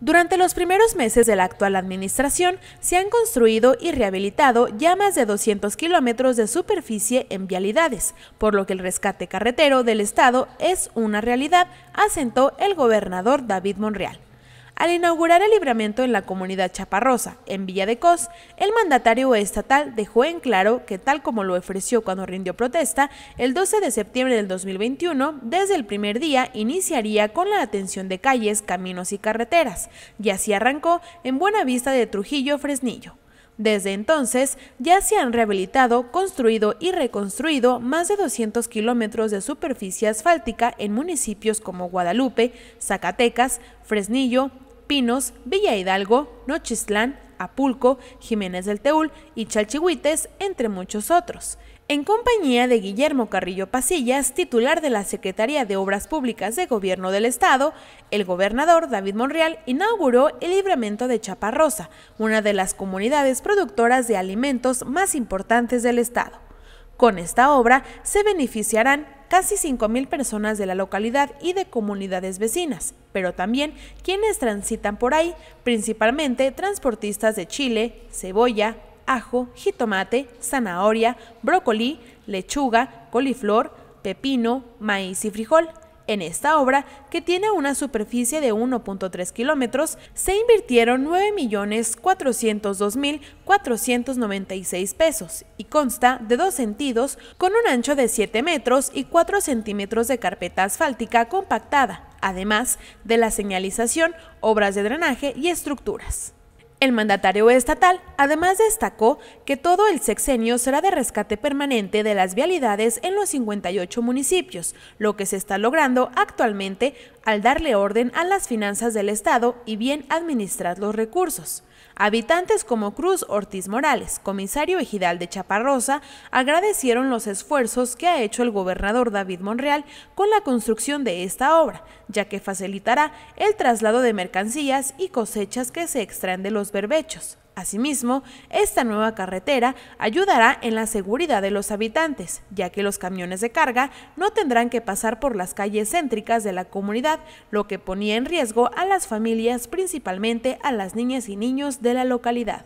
Durante los primeros meses de la actual administración, se han construido y rehabilitado ya más de 200 kilómetros de superficie en vialidades, por lo que el rescate carretero del Estado es una realidad, asentó el gobernador David Monreal. Al inaugurar el libramiento en la comunidad Chaparrosa, en Villa de Cos, el mandatario estatal dejó en claro que tal como lo ofreció cuando rindió protesta, el 12 de septiembre del 2021, desde el primer día iniciaría con la atención de calles, caminos y carreteras, y así arrancó en Buena Vista de Trujillo, Fresnillo. Desde entonces, ya se han rehabilitado, construido y reconstruido más de 200 kilómetros de superficie asfáltica en municipios como Guadalupe, Zacatecas, Fresnillo, Pinos, Villa Hidalgo, Nochistlán, Apulco, Jiménez del Teúl y Chalchihuites, entre muchos otros. En compañía de Guillermo Carrillo Pasillas, titular de la Secretaría de Obras Públicas de Gobierno del Estado, el gobernador David Monreal inauguró el libramiento de Chaparrosa, una de las comunidades productoras de alimentos más importantes del Estado. Con esta obra se beneficiarán casi 5.000 personas de la localidad y de comunidades vecinas, pero también quienes transitan por ahí, principalmente transportistas de chile, cebolla, ajo, jitomate, zanahoria, brócoli, lechuga, coliflor, pepino, maíz y frijol, en esta obra, que tiene una superficie de 1.3 kilómetros, se invirtieron 9.402.496 pesos y consta de dos sentidos con un ancho de 7 metros y 4 centímetros de carpeta asfáltica compactada, además de la señalización, obras de drenaje y estructuras. El mandatario estatal además destacó que todo el sexenio será de rescate permanente de las vialidades en los 58 municipios, lo que se está logrando actualmente al darle orden a las finanzas del Estado y bien administrar los recursos. Habitantes como Cruz Ortiz Morales, comisario ejidal de Chaparrosa, agradecieron los esfuerzos que ha hecho el gobernador David Monreal con la construcción de esta obra, ya que facilitará el traslado de mercancías y cosechas que se extraen de los berbechos. Asimismo, esta nueva carretera ayudará en la seguridad de los habitantes, ya que los camiones de carga no tendrán que pasar por las calles céntricas de la comunidad, lo que ponía en riesgo a las familias, principalmente a las niñas y niños de la localidad.